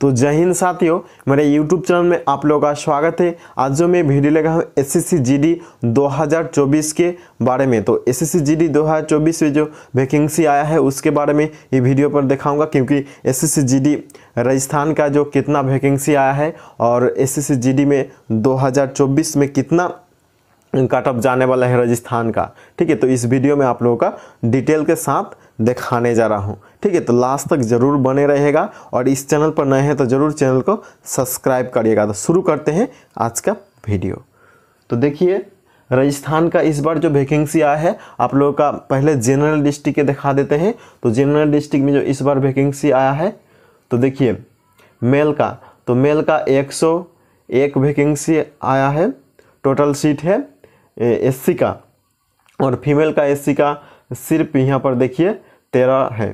तो जय हिंद साथियों मेरे YouTube चैनल में आप लोगों का स्वागत है आज जो मैं वीडियो लेगा हूँ S S C G D दो हज़ार चौबीस के बारे में तो S S C G D दो हज़ार चौबीस में जो वैकेंसी आया है उसके बारे में ये वीडियो पर दिखाऊंगा क्योंकि S S C G D Rajasthan का जो कितना वैकेंसी आया है और S S C G D में दो हज़ार चौबीस में कितना कट ऑफ जाने वाला है राजस्थान का ठीक है तो इस वीडियो में आप लोगों का डिटेल के साथ दिखाने जा रहा हूँ ठीक है तो लास्ट तक ज़रूर बने रहेगा और इस चैनल पर नए हैं तो ज़रूर चैनल को सब्सक्राइब करिएगा तो शुरू करते हैं आज का वीडियो तो देखिए राजस्थान का इस बार जो वैकेंसी आया है आप लोगों का पहले जनरल डिस्ट्रिक्ट के दिखा देते हैं तो जनरल डिस्ट्रिक्ट में जो इस बार वैकेंसी आया है तो देखिए मेल का तो मेल का सौ एक वैकेंसी आया है टोटल सीट है एससी का और फीमेल का एससी का सिर्फ यहाँ पर देखिए तेरह है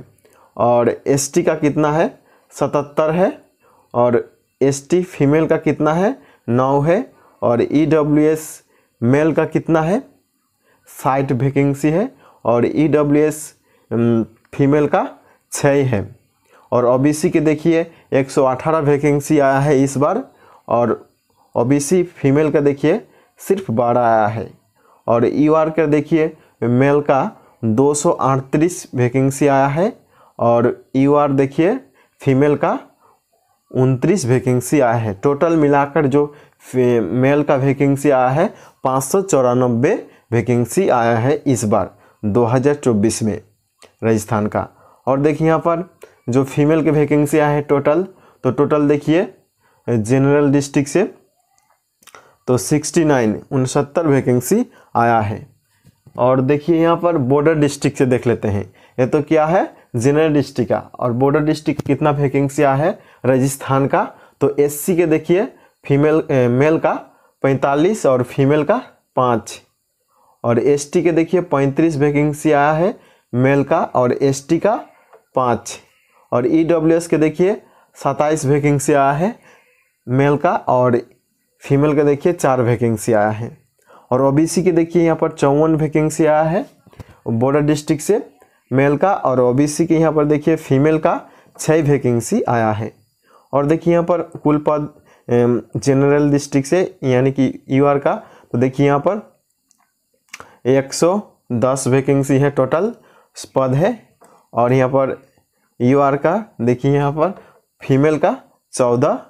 और एस का कितना है सतहत्तर है और एस फीमेल का कितना है नौ है और ई e मेल का कितना है साइट वैकेंसी है और ई e फीमेल का छः है और ओबीसी के देखिए 118 वैकेंसी आया है इस बार और ओबीसी फीमेल का देखिए सिर्फ बारह आया है और ई e का देखिए मेल का दो सौ वैकेंसी आया है और यू आर देखिए फीमेल का उनतीस वैकेंसी आया है टोटल मिलाकर जो मेल का वैकेंसी आया है पाँच सौ चौरानबे वैकेंसी आया है इस बार 2024 में राजस्थान का और देखिए यहाँ पर जो फीमेल के वैकेंसी आए हैं टोटल तो टोटल देखिए जनरल डिस्ट्रिक्ट से तो 69 नाइन उनसत्तर वैकेंसी आया है और देखिए यहाँ पर बॉर्डर डिस्ट्रिक्ट से देख लेते हैं ये तो क्या है जिनर डिस्ट्रिक्ट का और बॉर्डर डिस्ट्रिक्ट कितना वैकेंसी है राजस्थान का तो एससी के देखिए फीमेल ए, मेल का पैंतालीस और फीमेल का पाँच और एसटी के देखिए पैंतीस वैकेंसी आया है मेल का और एसटी का पाँच और ईडब्ल्यूएस e के देखिए सत्ताईस वैकेंसी आया है मेल का और फीमेल का देखिए चार वैकेंसी आया है और ओबीसी के देखिए यहाँ पर चौवन वैकेंसी आया है बॉर्डर डिस्ट्रिक्ट से मेल का और ओबीसी के यहाँ पर देखिए फीमेल का छः वैकेंसी आया है और देखिए यहाँ पर कुल पद जनरल डिस्ट्रिक्ट से यानी कि यूआर का तो देखिए यहाँ पर 110 वैकेंसी है टोटल पद है और यहाँ पर यूआर का देखिए यहाँ पर फीमेल का चौदह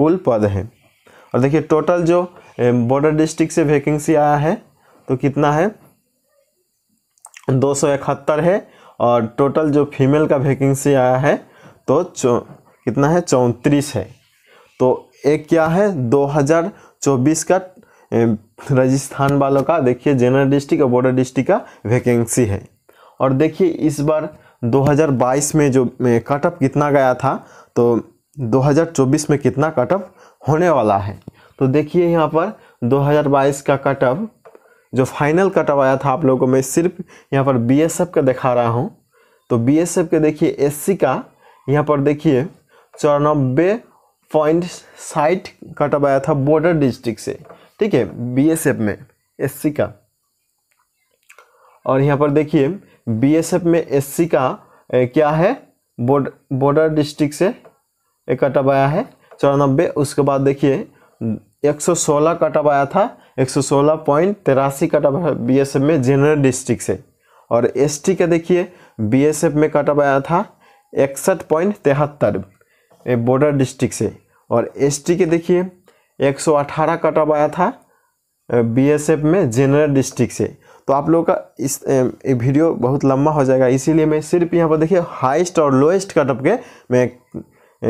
कुल पद है और देखिए टोटल जो बॉर्डर डिस्ट्रिक्ट से वैकेंसी आया है तो कितना है दो सौ इकहत्तर है और टोटल जो फीमेल का वैकेंसी आया है तो कितना है चौंतीस है तो एक क्या है 2024 का राजस्थान वालों का देखिए जनरल डिस्ट्रिक्ट और बॉर्डर डिस्ट्रिक्ट का वैकेंसी है और देखिए इस बार 2022 में जो कटअप कितना गया था तो 2024 में कितना कटअप होने वाला है तो देखिए यहाँ पर 2022 का कटअप जो फाइनल आया था आप लोगों को मैं सिर्फ यहाँ पर बी का दिखा रहा हूँ तो बी के देखिए एस का यहाँ पर देखिए चौरानब्बे पॉइंट साइट आया था बॉर्डर डिस्ट्रिक्ट से ठीक है बी में एस का और यहाँ पर देखिए बी में एस का ए, क्या है बोर्ड बॉर्डर डिस्ट्रिक्ट से आया है चौरानबे उसके बाद देखिए 116 कटअप आया था सोलह पॉइंट तिरासी कटअप है एफ में जनरल डिस्ट्रिक्ट से और एसटी का देखिए बीएसएफ में कटअप आया था इकसठ पॉइंट तिहत्तर बॉर्डर डिस्ट्रिक्ट से और एसटी के देखिए 118 कटअप आया था बीएसएफ में जनरल डिस्ट्रिक्ट से तो आप लोगों का इस ए, वीडियो बहुत लंबा हो जाएगा इसीलिए मैं सिर्फ यहाँ पर देखिए हाईस्ट और लोएस्ट कटअप के मैं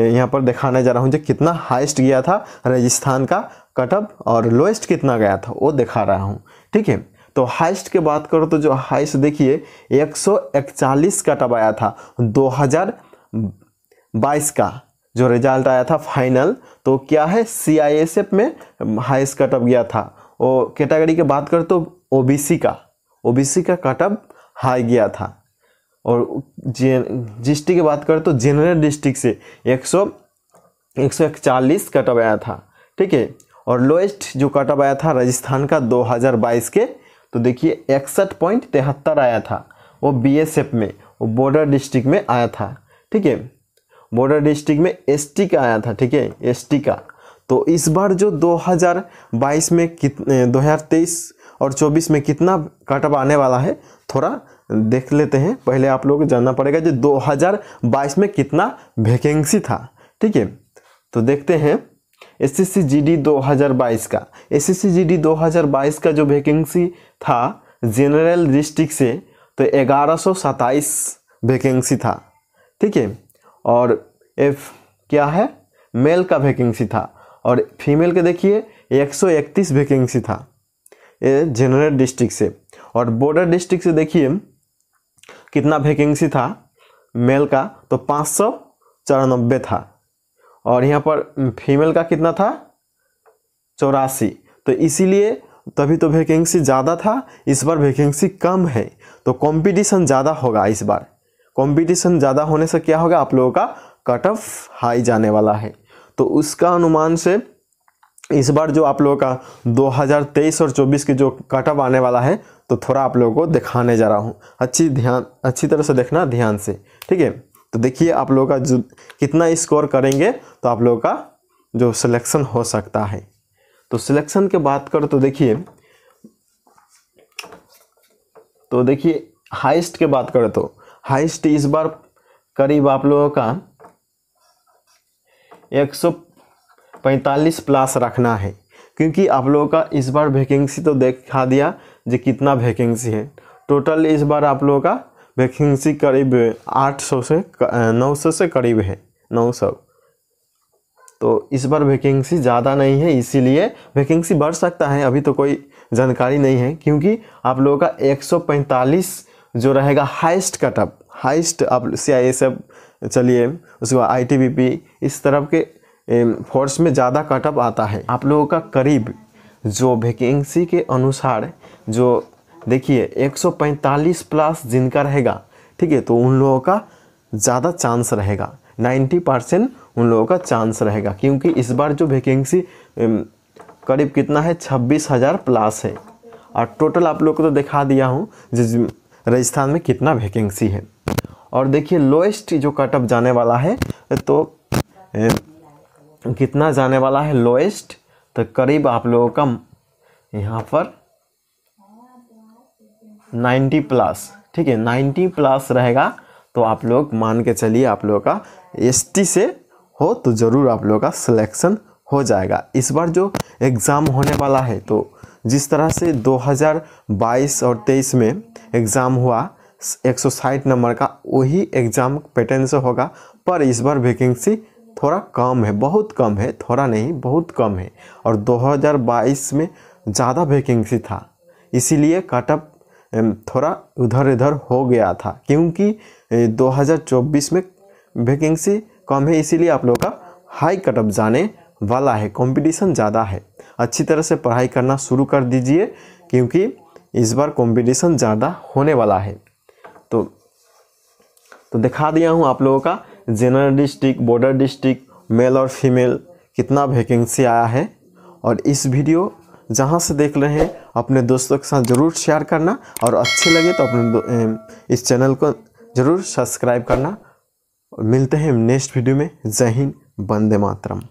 यहाँ पर दिखाने जा रहा हूँ जो कितना हाइस्ट गया था राजस्थान का कटअप और लोएस्ट कितना गया था वो दिखा रहा हूँ ठीक है तो हाइस्ट की बात करो तो जो हाइस्ट देखिए एक सौ इकचालीस कटअप आया था दो हज़ार बाईस का जो रिजल्ट आया था फाइनल तो क्या है सी आई एस एफ में हाइस्ट कटअप गया था वो कैटेगरी की बात करो तो ओ बी सी का ओ बी सी का कटअप हाई गया था और जे डिस्ट्रिक्ट की बात करें तो जनरल डिस्ट्रिक्ट से एक सौ एक सौ इकचालीस कटअप आया था ठीक है और लोएस्ट जो काटा आया था राजस्थान का 2022 के तो देखिए इकसठ पॉइंट तिहत्तर आया था वो बीएसएफ में वो बॉर्डर डिस्ट्रिक्ट में आया था ठीक है बॉर्डर डिस्ट्रिक्ट में एसटी का आया था ठीक है एसटी का तो इस बार जो 2022 में कितने दो और 24 में कितना कटअप आने वाला है थोड़ा देख लेते हैं पहले आप लोगों को जानना पड़ेगा जो दो में कितना वैकेंसी था ठीक है तो देखते हैं एस दो हज़ार बाईस का दो हज़ार बाईस का जो वैकेंसी था जनरल डिस्ट्रिक्ट से तो ग्यारह वैकेंसी था ठीक है और एफ क्या है मेल का वैकेंसी था और फीमेल का देखिए 131 वैकेंसी था ये जनरल डिस्ट्रिक्ट से और बॉर्डर डिस्ट्रिक्ट से देखिए कितना वैकेंसी था मेल का तो पाँच सौ चौरानबे था और यहाँ पर फीमेल का कितना था चौरासी तो इसीलिए तभी तो वैकेंसी ज़्यादा था इस बार वैकेंसी कम है तो कंपटीशन ज़्यादा होगा इस बार कंपटीशन ज़्यादा होने से क्या होगा आप लोगों का कट ऑफ हाई जाने वाला है तो उसका अनुमान से इस बार जो आप लोगों का 2023 और 24 के जो कट ऑफ आने वाला है तो थोड़ा आप लोगों को दिखाने जा रहा हूँ अच्छी ध्यान अच्छी तरह से देखना ध्यान से ठीक है तो देखिए आप लोगों का जो कितना स्कोर करेंगे तो आप लोगों का जो सिलेक्शन हो सकता है तो सिलेक्शन के बात करो तो देखिए तो देखिए हाइस्ट के बात करें तो हाइस्ट इस बार करीब आप लोगों का 145 प्लस रखना है क्योंकि आप लोगों का इस बार वैकेंसी तो देखा दिया जो कितना वैकेंसी है टोटल इस बार आप लोगों का वैकेंसी करीब आठ सौ से नौ सौ से करीब है नौ सौ तो इस बार वैकेंसी ज़्यादा नहीं है इसीलिए वैकेंसी बढ़ सकता है अभी तो कोई जानकारी नहीं है क्योंकि आप लोगों का 145 जो रहेगा हाइस्ट कटअप हाइस्ट आप सी आई एस एफ चलिए उसके बाद आई टी बी पी इस तरफ के फोर्स में ज़्यादा कटअप आता है आप लोगों का करीब जो वैकेंसी के अनुसार जो देखिए 145 प्लस जिनका रहेगा ठीक है तो उन लोगों का ज़्यादा चांस रहेगा 90 परसेंट उन लोगों का चांस रहेगा क्योंकि इस बार जो वैकेंसी करीब कितना है छब्बीस हज़ार प्लस है और टोटल आप लोग को तो दिखा दिया हूँ जिस राजस्थान में कितना वैकेंसी है और देखिए लोएस्ट जो कटअप जाने वाला है तो ए, कितना जाने वाला है लोएस्ट तो करीब आप लोगों का यहाँ पर नाइन्टी प्लस ठीक है नाइन्टी प्लस रहेगा तो आप लोग मान के चलिए आप लोगों का एस से हो तो ज़रूर आप लोगों का सिलेक्शन हो जाएगा इस बार जो एग्ज़ाम होने वाला है तो जिस तरह से 2022 और 23 में एग्ज़ाम हुआ एक नंबर का वही एग्ज़ाम पैटर्न से होगा पर इस बार वैकेंसी थोड़ा कम है बहुत कम है थोड़ा नहीं बहुत कम है और 2022 में ज़्यादा वैकेंसी था इसीलिए कटअप थोड़ा उधर इधर हो गया था क्योंकि 2024 में वैकेंसी कम है इसीलिए आप लोगों का हाई कटअप जाने वाला है कंपटीशन ज़्यादा है अच्छी तरह से पढ़ाई करना शुरू कर दीजिए क्योंकि इस बार कंपटीशन ज़्यादा होने वाला है तो तो दिखा दिया हूँ आप लोगों का general district border district male और फीमेल कितना वैकेंसी आया है और इस वीडियो जहाँ से देख रहे हैं अपने दोस्तों के साथ ज़रूर शेयर करना और अच्छे लगे तो अपने इस चैनल को ज़रूर सब्सक्राइब करना और मिलते हैं नेक्स्ट वीडियो में जय हिंद वंदे मातरम